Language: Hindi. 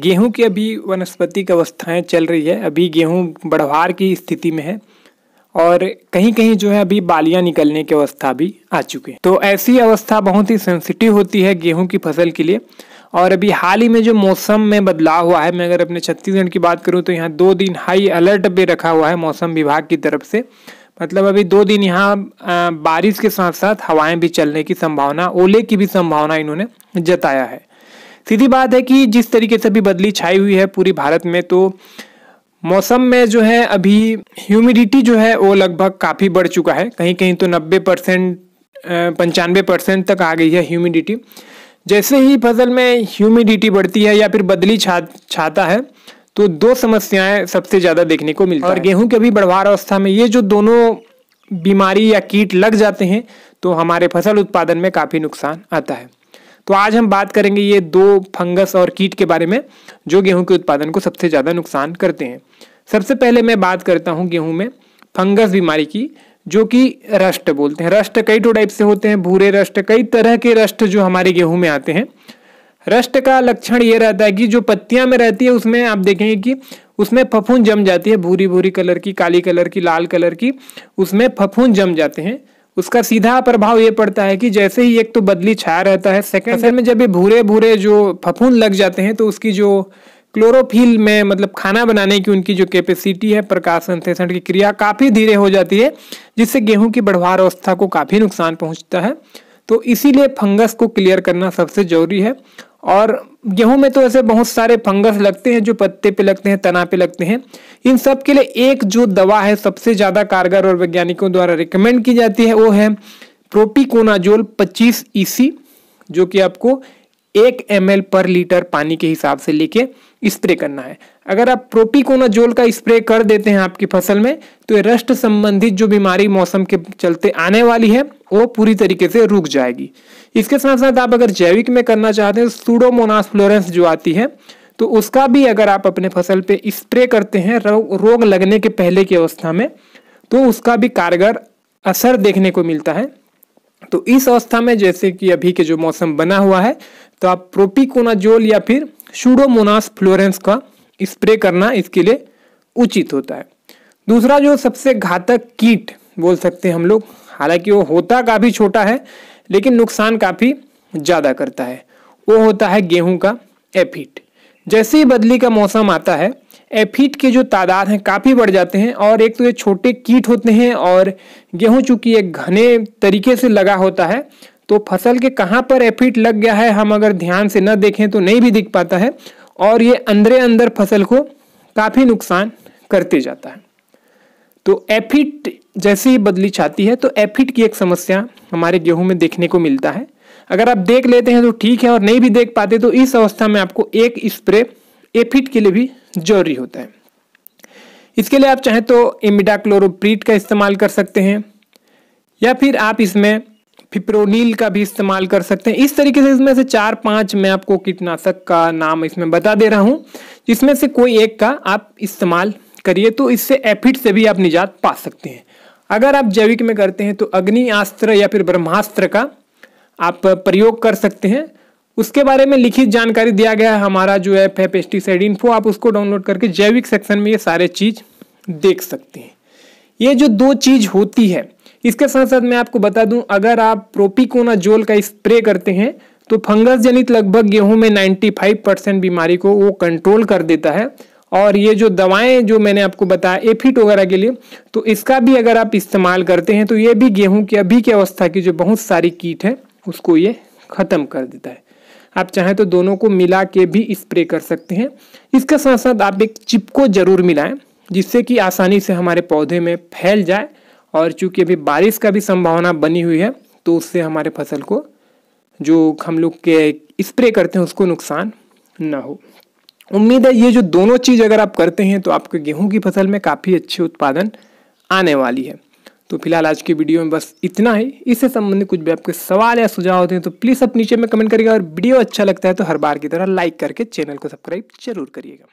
गेहूं की अभी वनस्पतिक अवस्थाएं चल रही है अभी गेहूं बढ़वार की स्थिति में है और कहीं कहीं जो है अभी बालियां निकलने की अवस्था भी आ चुकी है तो ऐसी अवस्था बहुत ही सेंसिटिव होती है गेहूं की फसल के लिए और अभी हाल ही में जो मौसम में बदलाव हुआ है मैं अगर अपने छत्तीसगढ़ की बात करूं तो यहाँ दो दिन हाई अलर्ट भी रखा हुआ है मौसम विभाग की तरफ से मतलब अभी दो दिन यहाँ बारिश के साथ साथ हवाएं भी चलने की संभावना ओले की भी संभावना इन्होंने जताया है सीधी बात है कि जिस तरीके से अभी बदली छाई हुई है पूरी भारत में तो मौसम में जो है अभी ह्यूमिडिटी जो है वो लगभग काफ़ी बढ़ चुका है कहीं कहीं तो 90 परसेंट पंचानवे परसेंट तक आ गई है ह्यूमिडिटी जैसे ही फसल में ह्यूमिडिटी बढ़ती है या फिर बदली छा छाता है तो दो समस्याएं सबसे ज़्यादा देखने को मिलती है और गेहूं के भी बढ़वार अवस्था में ये जो दोनों बीमारी या कीट लग जाते हैं तो हमारे फसल उत्पादन में काफ़ी नुकसान आता है तो आज हम बात करेंगे ये दो फंगस और कीट के बारे में जो गेहूं के उत्पादन को सबसे ज़्यादा नुकसान करते हैं सबसे पहले मैं बात करता हूँ गेहूँ में फंगस बीमारी की जो कि रष्ट बोलते हैं रष्ट कई टो टाइप से होते हैं भूरे रष्ट कई तरह के रष्ट जो हमारे गेहूं में आते हैं रष्ट का लक्षण ये रहता है कि जो पत्तियां में रहती है उसमें आप देखेंगे कि उसमें फफूंद जम जाती है भूरी भूरी कलर की काली कलर की लाल कलर की उसमें फफूंद जम जाते हैं उसका सीधा प्रभाव ये पड़ता है कि जैसे ही एक तो बदली छाया रहता है सेकंड फसल में जब ये भूरे भूरे जो फफूंद लग जाते हैं तो उसकी जो क्लोरोफिल में मतलब खाना बनाने की उनकी जो कैपेसिटी है प्रकाश संश्लेषण की क्रिया काफ़ी धीरे हो जाती है जिससे गेहूं की बढ़वार अवस्था को काफ़ी नुकसान पहुंचता है तो इसीलिए फंगस को क्लियर करना सबसे जरूरी है और गेहूं में तो ऐसे बहुत सारे फंगस लगते हैं जो पत्ते पे लगते हैं तना पे लगते हैं इन सब के लिए एक जो दवा है सबसे ज़्यादा कारगर और वैज्ञानिकों द्वारा रिकमेंड की जाती है वो है प्रोपिकोनाजोल 25 ईसी जो कि आपको एक एम पर लीटर पानी के हिसाब से लेके स्प्रे करना है अगर आप प्रोपिकोनाजोल का स्प्रे कर देते हैं आपकी फसल में तो रस्ट संबंधित जो बीमारी मौसम के चलते आने वाली है वो पूरी तरीके से रुक जाएगी इसके साथ साथ आप अगर जैविक में करना चाहते हैं सूडोमोनास फ्लोरेंस जो आती है तो उसका भी अगर आप अपने फसल पे स्प्रे करते हैं रो, रोग लगने के पहले की अवस्था में तो उसका भी कारगर असर देखने को मिलता है तो इस अवस्था में जैसे कि अभी के जो मौसम बना हुआ है तो आप प्रोपिकोनाजोल या फिर शूडोमोनास फ्लोरेंस का स्प्रे करना इसके लिए उचित होता है दूसरा जो सबसे घातक कीट बोल सकते हैं हम लोग हालांकि वो होता काफ़ी छोटा है लेकिन नुकसान काफ़ी ज़्यादा करता है वो होता है गेहूं का एफिट जैसे ही बदली का मौसम आता है एफिट के जो तादाद हैं काफ़ी बढ़ जाते हैं और एक तो ये छोटे कीट होते हैं और गेहूँ चूंकि एक घने तरीके से लगा होता है तो फसल के कहाँ पर एफिट लग गया है हम अगर ध्यान से न देखें तो नहीं भी दिख पाता है और ये अंदर अंदर फसल को काफ़ी नुकसान करते जाता है तो एफिट जैसे ही बदली छाती है तो एफिट की एक समस्या हमारे गेहूं में देखने को मिलता है अगर आप देख लेते हैं तो ठीक है और नहीं भी देख पाते तो इस अवस्था में आपको एक स्प्रे एफिट के लिए भी जरूरी होता है इसके लिए आप चाहें तो इमिडाक्लोरोप्रीट का इस्तेमाल कर सकते हैं या फिर आप इसमें फिप्रोनील का भी इस्तेमाल कर सकते हैं इस तरीके से इसमें से चार पांच मैं आपको कीटनाशक का नाम इसमें बता दे रहा हूं जिसमें से कोई एक का आप इस्तेमाल करिए तो इससे एफिड से भी आप निजात पा सकते हैं अगर आप जैविक में करते हैं तो अग्नि अस्त्र या फिर ब्रह्मास्त्र का आप प्रयोग कर सकते हैं उसके बारे में लिखित जानकारी दिया गया है हमारा जो ऐप है पेस्टिसाइड इन्फो आप उसको डाउनलोड करके जैविक सेक्शन में ये सारे चीज़ देख सकते हैं ये जो दो चीज़ होती है इसके साथ साथ मैं आपको बता दूं अगर आप प्रोपिकोना जोल का स्प्रे करते हैं तो फंगस जनित लगभग गेहूं में 95 परसेंट बीमारी को वो कंट्रोल कर देता है और ये जो दवाएं जो मैंने आपको बताया एफिट वगैरह के लिए तो इसका भी अगर आप इस्तेमाल करते हैं तो ये भी गेहूं की अभी की अवस्था की जो बहुत सारी कीट है उसको ये ख़त्म कर देता है आप चाहें तो दोनों को मिला के भी स्प्रे कर सकते हैं इसके साथ साथ आप एक चिपको जरूर मिलाएं जिससे कि आसानी से हमारे पौधे में फैल जाए और चूंकि अभी बारिश का भी संभावना बनी हुई है तो उससे हमारे फसल को जो हम लोग के स्प्रे करते हैं उसको नुकसान ना हो उम्मीद है ये जो दोनों चीज़ अगर आप करते हैं तो आपके गेहूं की फसल में काफ़ी अच्छे उत्पादन आने वाली है तो फिलहाल आज की वीडियो में बस इतना ही इससे संबंधित कुछ भी आपके सवाल या सुझाव होते हैं तो प्लीज़ आप नीचे में कमेंट करिएगा और वीडियो अच्छा लगता है तो हर बार की तरह लाइक करके चैनल को सब्सक्राइब जरूर करिएगा